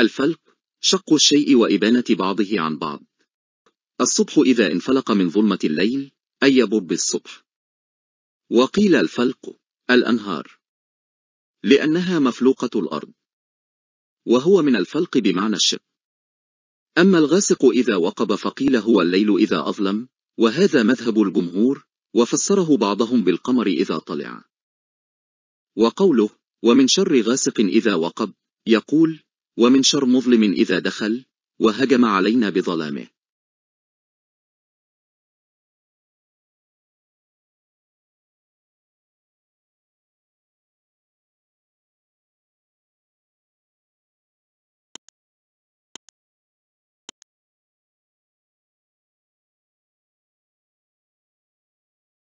الفلق شق الشيء وإبانة بعضه عن بعض الصبح إذا انفلق من ظلمة الليل أي بب الصبح وقيل الفلق الأنهار لأنها مفلوقة الأرض وهو من الفلق بمعنى الشق أما الغاسق إذا وقب فقيل هو الليل إذا أظلم وهذا مذهب الجمهور وفسره بعضهم بالقمر إذا طلع وقوله ومن شر غاسق إذا وقب يقول ومن شر مظلم إذا دخل وهجم علينا بظلامه